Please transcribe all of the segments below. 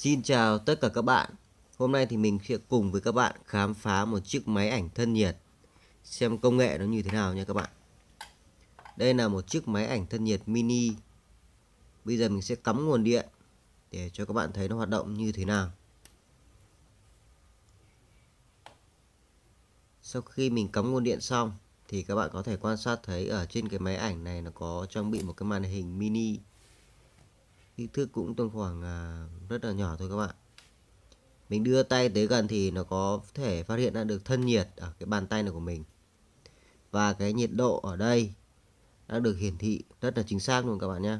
Xin chào tất cả các bạn. Hôm nay thì mình sẽ cùng với các bạn khám phá một chiếc máy ảnh thân nhiệt. Xem công nghệ nó như thế nào nha các bạn. Đây là một chiếc máy ảnh thân nhiệt mini. Bây giờ mình sẽ cắm nguồn điện để cho các bạn thấy nó hoạt động như thế nào. Sau khi mình cắm nguồn điện xong thì các bạn có thể quan sát thấy ở trên cái máy ảnh này nó có trang bị một cái màn hình mini kích thước cũng tầm khoảng à, rất là nhỏ thôi các bạn mình đưa tay tới gần thì nó có thể phát hiện ra được thân nhiệt ở cái bàn tay này của mình và cái nhiệt độ ở đây đã được hiển thị rất là chính xác luôn các bạn nhé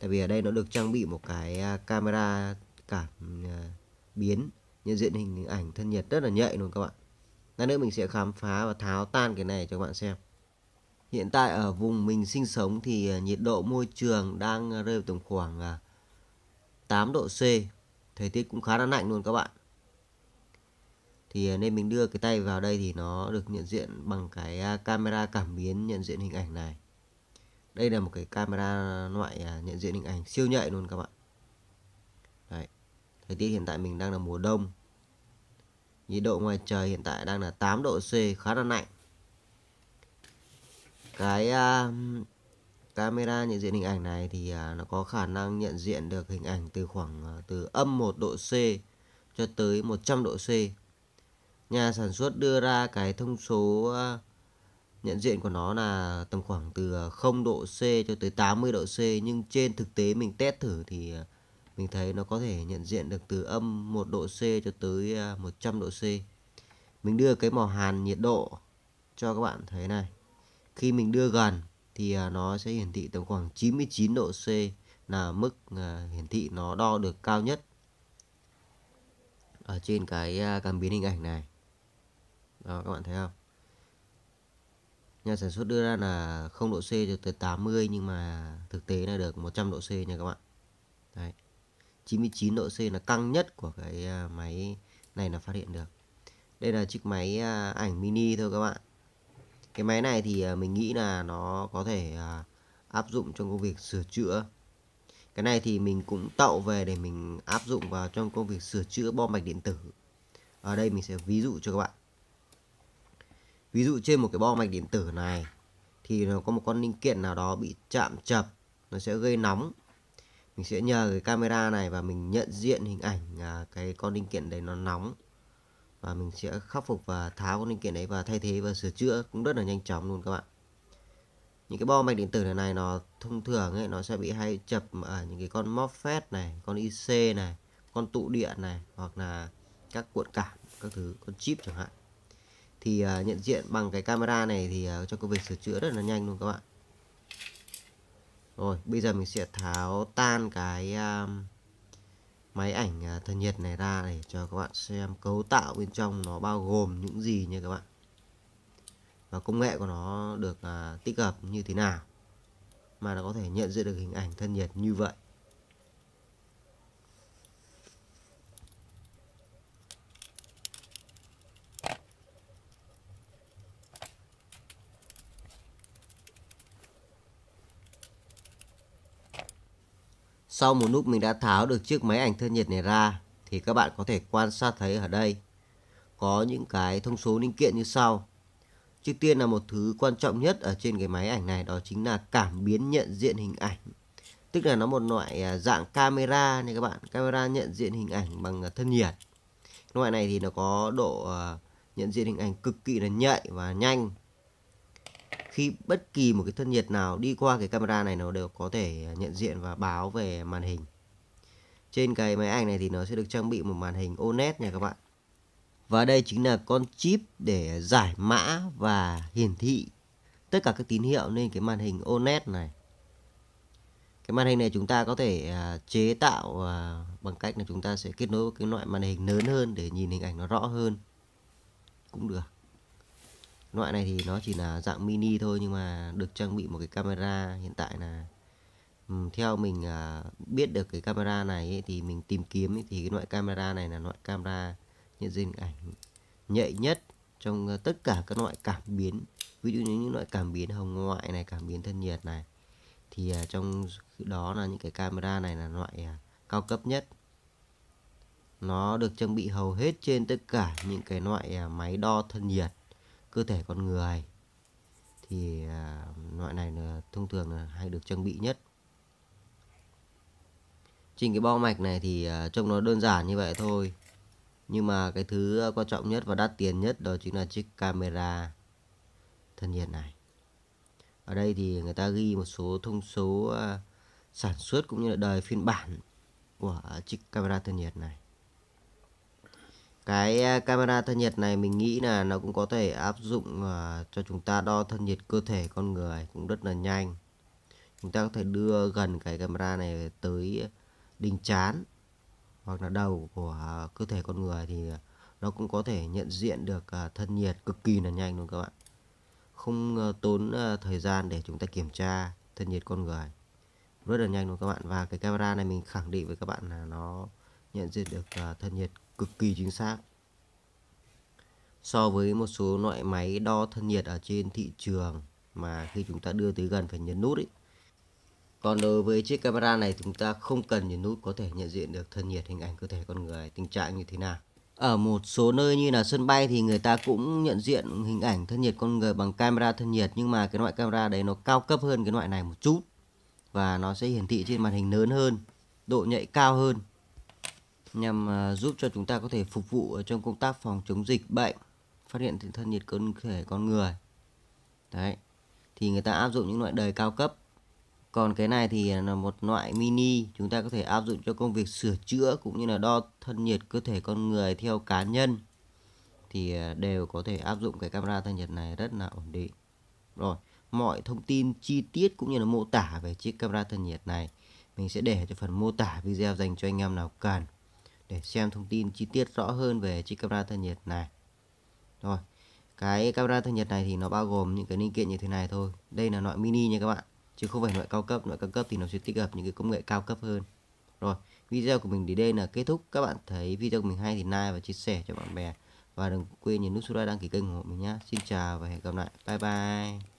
tại vì ở đây nó được trang bị một cái à, camera cảm à, biến nhận diện hình ảnh thân nhiệt rất là nhạy luôn các bạn lát nữa mình sẽ khám phá và tháo tan cái này cho các bạn xem Hiện tại ở vùng mình sinh sống thì ờ, nhiệt độ môi trường đang rơi vào tầm khoảng 8 ờ, độ C. Thời tiết cũng khá là lạnh luôn các bạn. Thì ờ, nên mình đưa cái tay vào đây thì nó được nhận diện bằng cái à, camera cảm biến nhận diện hình ảnh này. Đây là một cái camera loại à, nhận diện hình ảnh siêu nhạy luôn các bạn. Đấy. Thời tiết hiện tại mình đang là mùa đông. Nhiệt độ ngoài trời hiện tại đang là 8 độ C khá là lạnh cái uh, camera nhận diện hình ảnh này thì uh, nó có khả năng nhận diện được hình ảnh từ khoảng uh, từ âm 1 độ C cho tới 100 độ C nhà sản xuất đưa ra cái thông số uh, nhận diện của nó là tầm khoảng từ 0 độ C cho tới 80 độ C nhưng trên thực tế mình test thử thì mình thấy nó có thể nhận diện được từ âm 1 độ C cho tới 100 độ C. Mình đưa cái màu hàn nhiệt độ cho các bạn thấy này. Khi mình đưa gần thì à, nó sẽ hiển thị tầm khoảng 99 độ C là mức à, hiển thị nó đo được cao nhất ở trên cái à, cảm biến hình ảnh này. Đó các bạn thấy không? Nhà sản xuất đưa ra là 0 độ C được tới 80 nhưng mà thực tế là được 100 độ C nha các bạn. Đấy. 99 độ C là căng nhất của cái máy này là phát hiện được. Đây là chiếc máy ảnh mini thôi các bạn cái máy này thì à, mình nghĩ là nó có thể à, áp dụng trong công việc sửa chữa cái này thì mình cũng tạo về để mình áp dụng vào trong công việc sửa chữa bom mạch điện tử ở đây mình sẽ ví dụ cho các bạn ví dụ trên một cái bo mạch điện tử này thì nó có một con linh kiện nào đó bị chạm chập nó sẽ gây nóng mình sẽ nhờ cái camera này và mình nhận diện hình ảnh à, cái con linh kiện đấy nó nóng và mình sẽ khắc phục và tháo con linh kiện đấy và thay thế và sửa chữa cũng rất là nhanh chóng luôn các bạn những cái bo mạch điện tử này, này nó thông thường ấy nó sẽ bị hay chập ở những cái con MOSFET này con IC này con tụ điện này hoặc là các cuộn cảm các thứ con chip chẳng hạn thì uh, nhận diện bằng cái camera này thì uh, cho công việc sửa chữa rất là nhanh luôn các bạn rồi bây giờ mình sẽ tháo tan cái uh, máy ảnh à, thân nhiệt này ra để cho các bạn xem cấu tạo bên trong nó bao gồm những gì nha các bạn và công nghệ của nó được à, tích hợp như thế nào mà nó có thể nhận diện được hình ảnh thân nhiệt như vậy Sau một lúc mình đã tháo được chiếc máy ảnh thân nhiệt này ra thì các bạn có thể quan sát thấy ở đây có những cái thông số linh kiện như sau. Trước tiên là một thứ quan trọng nhất ở trên cái máy ảnh này đó chính là cảm biến nhận diện hình ảnh. Tức là nó một loại à, dạng camera này các bạn, camera nhận diện hình ảnh bằng à, thân nhiệt. Loại này thì nó có độ à, nhận diện hình ảnh cực kỳ là nhạy và nhanh khi bất kỳ một cái thân nhiệt nào đi qua cái camera này nó đều có thể nhận diện và báo về màn hình. Trên cái máy ảnh này thì nó sẽ được trang bị một màn hình OLED nha các bạn. Và đây chính là con chip để giải mã và hiển thị tất cả các tín hiệu lên cái màn hình OLED này. Cái màn hình này chúng ta có thể à, chế tạo à, bằng cách là chúng ta sẽ kết nối cái loại màn hình lớn hơn để nhìn hình ảnh nó rõ hơn cũng được loại này thì nó chỉ là dạng mini thôi nhưng mà được trang bị một cái camera hiện tại là um, theo mình uh, biết được cái camera này ấy, thì mình tìm kiếm ấy, thì cái loại camera này là loại camera nhận diện ảnh nhạy nhất trong uh, tất cả các loại cảm biến ví dụ như những loại cảm biến hồng ngoại này cảm biến thân nhiệt này thì uh, trong đó là những cái camera này là loại uh, cao cấp nhất nó được trang bị hầu hết trên tất cả những cái loại máy đo thân nhiệt cơ thể con người thì à, loại này là thông thường là hay được trang bị nhất trên cái bo mạch này thì à, trông nó đơn giản như vậy thôi nhưng mà cái thứ quan trọng nhất và đắt tiền nhất đó chính là chiếc camera thân nhiệt này ở đây thì người ta ghi một số thông số à, sản xuất cũng như là đời phiên bản của chiếc camera thân nhiệt này cái à, camera thân nhiệt này mình nghĩ là nó cũng có thể áp dụng à, cho chúng ta đo thân nhiệt cơ thể con người cũng rất là nhanh chúng ta có thể đưa gần cái camera này tới đỉnh chán hoặc là đầu của cơ thể con người thì nó cũng có thể nhận diện được à, thân nhiệt cực kỳ là nhanh luôn các bạn không tốn thời gian để chúng ta kiểm tra thân nhiệt con người rất là nhanh luôn các bạn và cái camera này mình khẳng định với các bạn là nó nhận diện được thân nhiệt cực kỳ chính xác. So với một số loại máy đo thân nhiệt ở trên thị trường mà khi chúng ta đưa tới gần phải nhấn nút ấy. Còn đối với chiếc camera này chúng ta không cần nhấn nút có thể nhận diện được thân nhiệt hình ảnh cơ thể con người tình trạng như thế nào. Ở một số nơi như là sân bay thì người ta cũng nhận diện hình ảnh thân nhiệt con người bằng camera thân nhiệt nhưng mà cái loại camera đấy nó cao cấp hơn cái loại này một chút và nó sẽ hiển thị trên màn hình lớn hơn, độ nhạy cao hơn nhằm à, giúp cho chúng ta có thể phục vụ trong công tác phòng chống dịch bệnh, phát hiện thân nhiệt cơ thể con người. Đấy. Thì người ta áp dụng những loại đời cao cấp. Còn cái này thì là một loại mini, chúng ta có thể áp dụng cho công việc sửa chữa cũng như là đo thân nhiệt cơ thể con người theo cá nhân thì à, đều có thể áp dụng cái camera thân nhiệt này rất là ổn định. Rồi, mọi thông tin chi tiết cũng như là mô tả về chiếc camera thân nhiệt này mình sẽ để cho phần mô tả video dành cho anh em nào cần để xem thông tin chi tiết rõ hơn về chiếc camera thân nhiệt này. Rồi, cái camera thân nhiệt này thì nó bao gồm những cái linh kiện như thế này thôi. Đây là loại mini nha các bạn, chứ không phải loại cao cấp. Loại cao cấp thì nó sẽ tích hợp những cái công nghệ cao cấp hơn. Rồi, video của mình đến đây là kết thúc. Các bạn thấy video của mình hay thì like và chia sẻ cho bạn bè. Và đừng quên nhấn nút subscribe đăng ký kênh ủng hộ mình nhé. Xin chào và hẹn gặp lại. Bye bye.